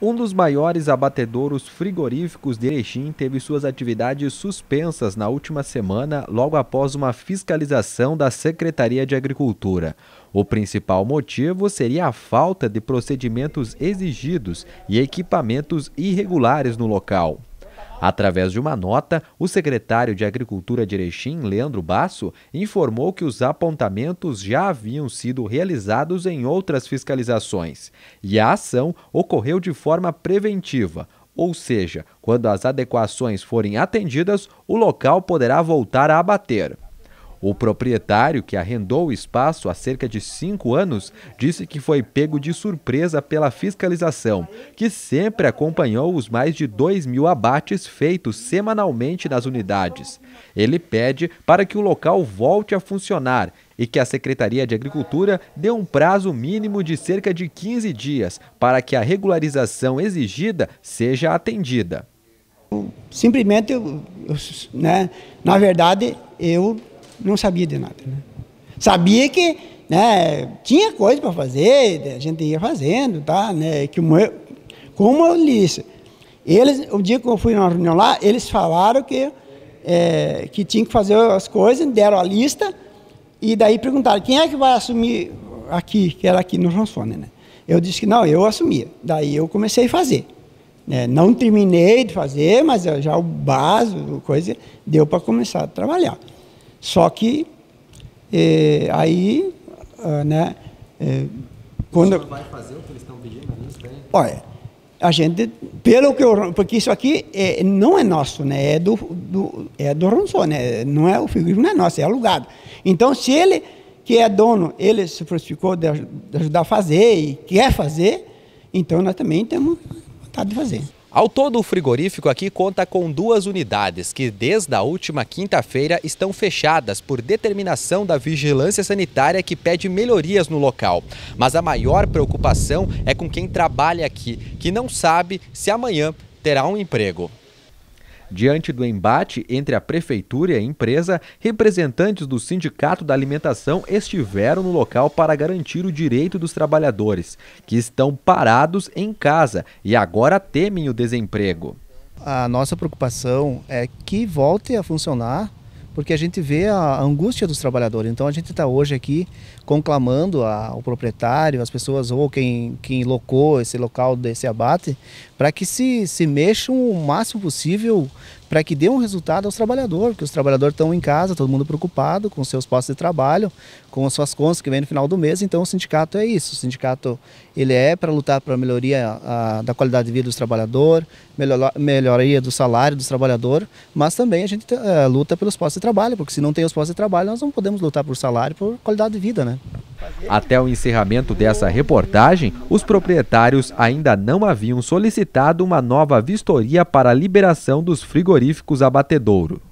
Um dos maiores abatedouros frigoríficos de Erechim teve suas atividades suspensas na última semana, logo após uma fiscalização da Secretaria de Agricultura. O principal motivo seria a falta de procedimentos exigidos e equipamentos irregulares no local. Através de uma nota, o secretário de Agricultura de Erechim, Leandro Basso, informou que os apontamentos já haviam sido realizados em outras fiscalizações e a ação ocorreu de forma preventiva, ou seja, quando as adequações forem atendidas, o local poderá voltar a abater. O proprietário, que arrendou o espaço há cerca de cinco anos, disse que foi pego de surpresa pela fiscalização, que sempre acompanhou os mais de 2 mil abates feitos semanalmente nas unidades. Ele pede para que o local volte a funcionar e que a Secretaria de Agricultura dê um prazo mínimo de cerca de 15 dias para que a regularização exigida seja atendida. Simplesmente, né, na verdade, eu não sabia de nada. Né? Sabia que né, tinha coisa para fazer, a gente ia fazendo, tá? Né, que como eu disse, eles, o dia que eu fui na reunião lá, eles falaram que, é, que tinha que fazer as coisas, deram a lista, e daí perguntaram, quem é que vai assumir aqui, que era aqui no Ronsone, né? Eu disse que não, eu assumia. Daí eu comecei a fazer. Né? não terminei de fazer, mas já o básico, coisa, deu para começar a trabalhar. Só que é, aí, ah, né? Eh, quando o vai fazer o que eles estão pedindo? Olha, a gente, pelo que eu, porque isso aqui é, não é nosso, né? É do, do é do Ronson, né? Não é o figurino, não é nosso, é alugado. Então, se ele que é dono, ele se prontificou de ajudar a fazer e quer fazer, então nós também temos vontade de fazer. Ao todo, o frigorífico aqui conta com duas unidades que, desde a última quinta-feira, estão fechadas por determinação da vigilância sanitária que pede melhorias no local. Mas a maior preocupação é com quem trabalha aqui, que não sabe se amanhã terá um emprego. Diante do embate entre a prefeitura e a empresa, representantes do Sindicato da Alimentação estiveram no local para garantir o direito dos trabalhadores, que estão parados em casa e agora temem o desemprego. A nossa preocupação é que volte a funcionar porque a gente vê a, angústia dos trabalhadores. Então a gente está hoje aqui conclamando o ao proprietário, as pessoas ou quem, quem locou esse local desse abate, para que se, se mexam o máximo possível para que dê um resultado aos trabalhadores, porque os trabalhadores estão em casa, todo mundo preocupado com seus postos de trabalho, com as suas contas que vem no final do mês, então o sindicato é isso, o sindicato ele é para lutar para a melhoria da qualidade de vida dos trabalhadores, melhor, melhoria do salário dos trabalhadores, mas também a gente eh, luta pelos postos de trabalho trabalho, porque se não tem os postos de trabalho, nós não podemos lutar por salário, por qualidade de vida, né? Até o encerramento dessa reportagem, os proprietários ainda não haviam solicitado uma nova vistoria para a liberação dos frigoríficos abatedouro.